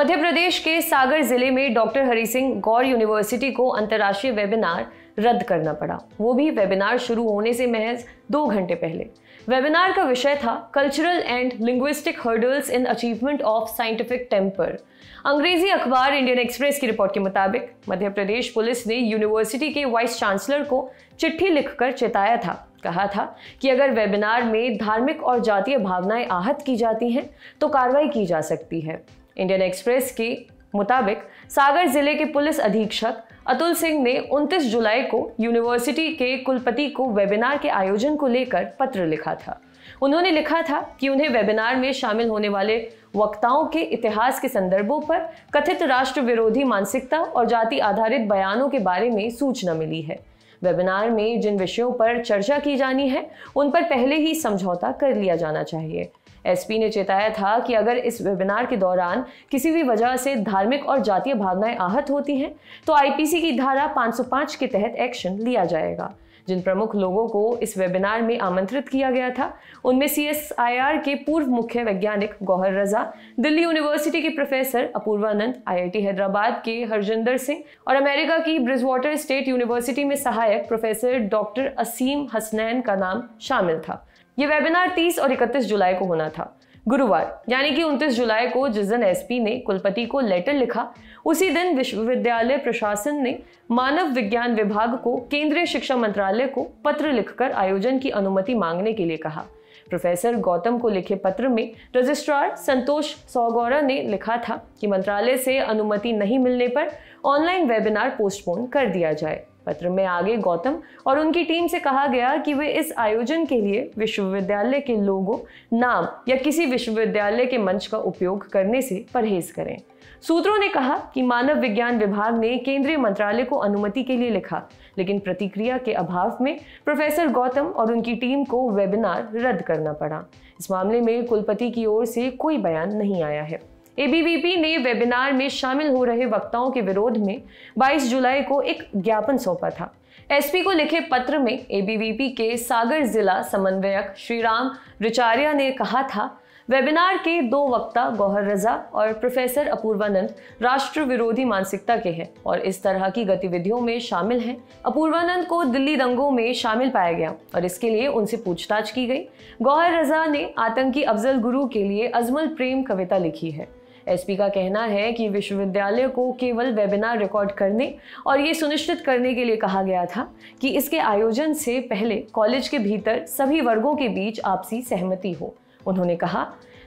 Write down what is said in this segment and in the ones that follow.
मध्य प्रदेश के सागर जिले में डॉक्टर हरि सिंह गौर यूनिवर्सिटी को अंतर्राष्ट्रीय वेबिनार रद्द करना पड़ा वो भी वेबिनार शुरू होने से महज दो घंटे पहले वेबिनार का विषय था cultural and linguistic hurdles in achievement of scientific temper अंग्रेजी अखबार इंडियन एक्सप्रेस की रिपोर्ट के मुताबिक मध्य प्रदेश पुलिस ने यूनिवर्सिटी के वाइस चांसलर को चिट्ठी लिखकर चेताया था कहा था कि अगर वेबिनार में धार्मिक और जातीय भावनाएं आहत की जाती हैं तो कार्रवाई की जा सकती है इंडियन एक्सप्रेस के मुताबिक सागर जिले के पुलिस अधीक्षक अतुल सिंह ने 29 जुलाई को यूनिवर्सिटी के कुलपति को वेबिनार के आयोजन को लेकर पत्र लिखा था उन्होंने लिखा था कि उन्हें वेबिनार में शामिल होने वाले वक्ताओं के इतिहास के संदर्भों पर कथित राष्ट्र विरोधी मानसिकता और जाति आधारित बयानों के बारे में सूचना मिली है वेबिनार में जिन विषयों पर चर्चा की जानी है उन पर पहले ही समझौता कर लिया जाना चाहिए एसपी ने चेताया था कि अगर इस वेबिनार के दौरान किसी भी वजह से धार्मिक और जातीय भावनाएं आहत होती हैं तो आईपीसी की धारा 505 के तहत एक्शन लिया जाएगा जिन प्रमुख लोगों को इस वेबिनार में आमंत्रित किया गया था उनमें सीएसआईआर के पूर्व मुख्य वैज्ञानिक गौहर रजा दिल्ली यूनिवर्सिटी के प्रोफेसर अपूर्वानंद टी हैदराबाद के हरजिंदर सिंह और अमेरिका की ब्रिजवाटर स्टेट यूनिवर्सिटी में सहायक प्रोफेसर डॉक्टर असीम हसनैन का नाम शामिल था ये वेबिनार 30 और 31 जुलाई को होना था गुरुवार यानी कि 29 जुलाई को जिस दिन एस ने कुलपति को लेटर लिखा उसी दिन विश्वविद्यालय प्रशासन ने मानव विज्ञान विभाग को केंद्रीय शिक्षा मंत्रालय को पत्र लिखकर आयोजन की अनुमति मांगने के लिए कहा प्रोफेसर गौतम को लिखे पत्र में रजिस्ट्रार संतोष सौगौरा ने लिखा था कि मंत्रालय से अनुमति नहीं मिलने पर ऑनलाइन वेबिनार पोस्टपोन कर दिया जाए पत्र में आगे गौतम और उनकी टीम से कहा गया कि वे इस आयोजन के लिए विश्वविद्यालय के लोगों नाम या किसी विश्वविद्यालय के मंच का उपयोग करने से परहेज करें सूत्रों ने कहा कि मानव विज्ञान विभाग ने केंद्रीय मंत्रालय को अनुमति के लिए लिखा लेकिन प्रतिक्रिया के अभाव में प्रोफेसर गौतम और उनकी टीम को वेबिनार रद्द करना पड़ा इस मामले में कुलपति की ओर से कोई बयान नहीं आया है एबीवीपी ने वेबिनार में शामिल हो रहे वक्ताओं के विरोध में 22 जुलाई को एक ज्ञापन सौंपा था एसपी को लिखे पत्र में एबीवीपी के सागर जिला समन्वयक श्रीराम रिचारिया ने कहा था वेबिनार के दो वक्ता गौहर रजा और प्रोफेसर अपूर्वानंद राष्ट्र विरोधी मानसिकता के हैं और इस तरह की गतिविधियों में शामिल हैं अपूर्वानंद को दिल्ली दंगों में शामिल पाया गया और इसके लिए उनसे पूछताछ की गई गौहर रजा ने आतंकी अफजल गुरु के लिए अजमल प्रेम कविता लिखी है एसपी का कहना है कि विश्वविद्यालय को केवल वेबिनार रिकॉर्ड करने और ये सुनिश्चित करने के लिए कहा गया था कि इसके आयोजन से पहले कॉलेज के भीतर सभी वर्गों के बीच आपसी सहमति हो उन्होंने कहा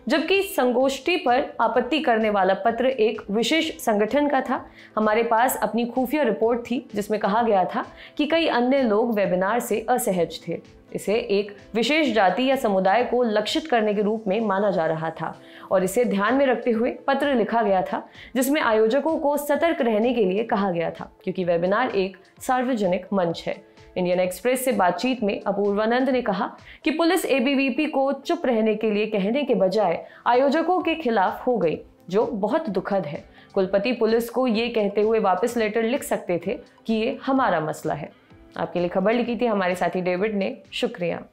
जबकि संगोष्ठी पर आपत्ति करने वाला पत्र एक विशेष संगठन का था हमारे पास अपनी खुफिया रिपोर्ट थी जिसमें कहा गया था कि कई अन्य लोग वेबिनार से असहज थे इसे एक विशेष जाति या समुदाय को लक्षित करने के रूप में माना जा रहा था और इसे ध्यान में रखते हुए पत्र लिखा गया था जिसमें आयोजकों को सतर्क रहने के लिए कहा गया था क्योंकि वेबिनार एक सार्वजनिक मंच है इंडियन एक्सप्रेस से बातचीत में अपूर्वानंद ने कहा कि पुलिस एबीवीपी को चुप रहने के लिए कहने के बजाय आयोजकों के खिलाफ हो गई जो बहुत दुखद है कुलपति पुलिस को ये कहते हुए वापस लेटर लिख सकते थे कि ये हमारा मसला है आपके लिए खबर लिखी थी हमारे साथी डेविड ने शुक्रिया